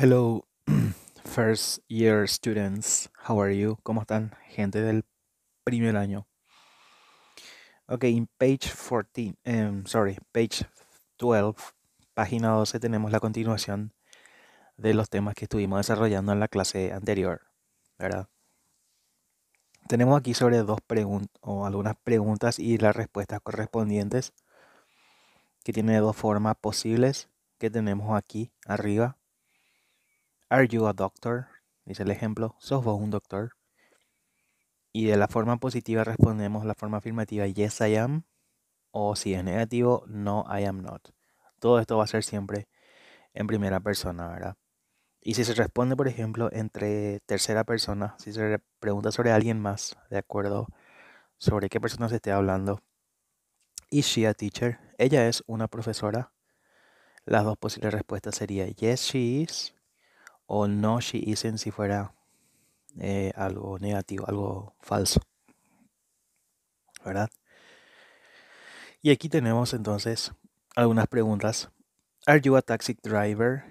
Hello, first year students. How are you? ¿Cómo están? Gente del primer año. Ok, en page 14, em, sorry, page 12, página 12, tenemos la continuación de los temas que estuvimos desarrollando en la clase anterior, ¿verdad? Tenemos aquí sobre dos preguntas, o algunas preguntas y las respuestas correspondientes, que tiene dos formas posibles que tenemos aquí arriba Are you a doctor? Dice el ejemplo. ¿Sos vos un doctor? Y de la forma positiva respondemos la forma afirmativa yes I am. O si es negativo, no I am not. Todo esto va a ser siempre en primera persona, ¿verdad? Y si se responde, por ejemplo, entre tercera persona, si se pregunta sobre alguien más, de acuerdo, sobre qué persona se esté hablando. Is she a teacher? Ella es una profesora. Las dos posibles respuestas serían yes she is o no she isn't si fuera eh, algo negativo, algo falso. ¿Verdad? Y aquí tenemos entonces algunas preguntas. ¿Are you a taxi driver?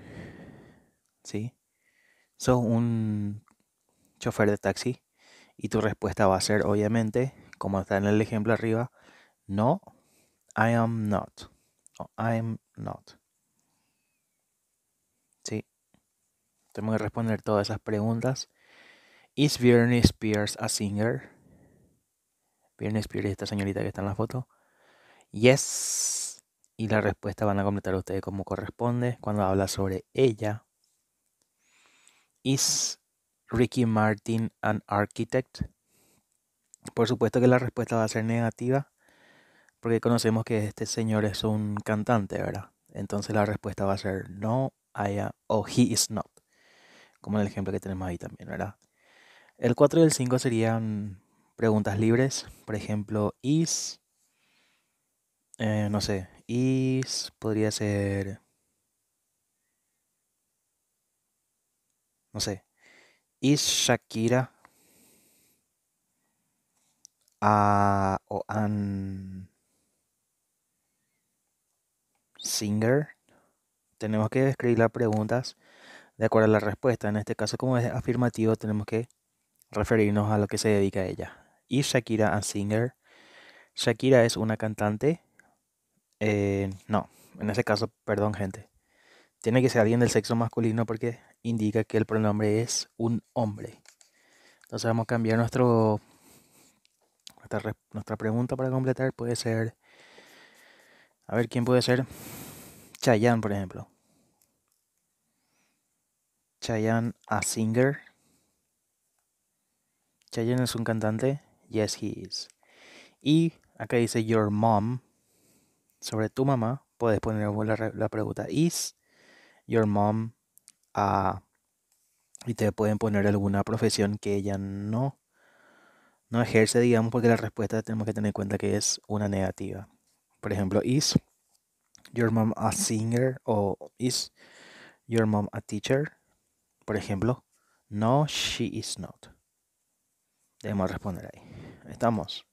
¿Sí? ¿Sos un chofer de taxi? Y tu respuesta va a ser, obviamente, como está en el ejemplo arriba, no, I am not. I am not. ¿Sí? Tenemos que responder todas esas preguntas. ¿Is Bernice Spears a singer? Bernice Spears, esta señorita que está en la foto. Yes. Y la respuesta van a completar ustedes como corresponde cuando habla sobre ella. ¿Is Ricky Martin an architect? Por supuesto que la respuesta va a ser negativa, porque conocemos que este señor es un cantante, ¿verdad? Entonces la respuesta va a ser no, I o he is not como en el ejemplo que tenemos ahí también, ¿verdad? El 4 y el 5 serían preguntas libres, por ejemplo, is, eh, no sé, is podría ser, no sé, is Shakira a, o an singer. Tenemos que escribir las preguntas de acuerdo a la respuesta. En este caso, como es afirmativo, tenemos que referirnos a lo que se dedica a ella. Y Shakira a Singer. Shakira es una cantante. Eh, no, en ese caso, perdón, gente. Tiene que ser alguien del sexo masculino porque indica que el pronombre es un hombre. Entonces vamos a cambiar nuestro nuestra, nuestra pregunta para completar. Puede ser. A ver, ¿quién puede ser? Chayanne, por ejemplo. Chayanne a singer? Chayanne es un cantante. Yes, he is. Y acá dice your mom. Sobre tu mamá, puedes poner la, pregunta is your mom a y te pueden poner alguna profesión que ella no, no ejerce, digamos, porque la respuesta tenemos que tener en cuenta que es una negativa. Por ejemplo, is your mom a singer o is your mom a teacher? Por ejemplo, no, she is not. Debemos responder ahí. Estamos.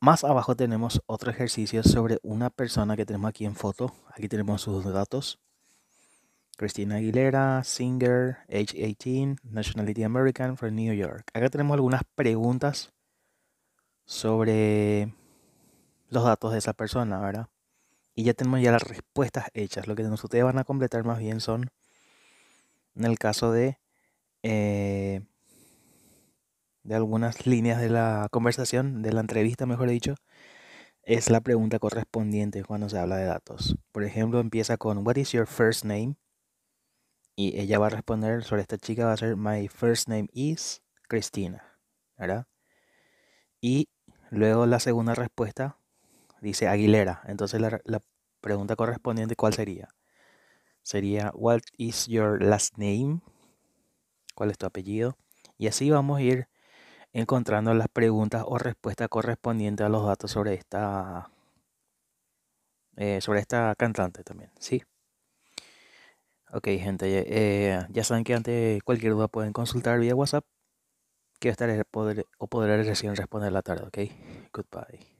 Más abajo tenemos otro ejercicio sobre una persona que tenemos aquí en foto. Aquí tenemos sus datos. Cristina Aguilera, singer, age 18, nationality American from New York. Acá tenemos algunas preguntas sobre los datos de esa persona, ¿verdad? Y ya tenemos ya las respuestas hechas. Lo que ustedes van a completar más bien son en el caso de, eh, de algunas líneas de la conversación, de la entrevista, mejor dicho, es la pregunta correspondiente cuando se habla de datos. Por ejemplo, empieza con What is your first name? Y ella va a responder sobre esta chica, va a ser My first name is Cristina. Y luego la segunda respuesta dice Aguilera. Entonces la, la pregunta correspondiente, ¿cuál sería? sería What is your last name? ¿Cuál es tu apellido? Y así vamos a ir encontrando las preguntas o respuestas correspondientes a los datos sobre esta eh, sobre esta cantante también, ¿sí? Ok, gente, eh, ya saben que ante cualquier duda pueden consultar vía WhatsApp. Que estaré poder, o podré recién responder la tarde, ¿ok? Goodbye.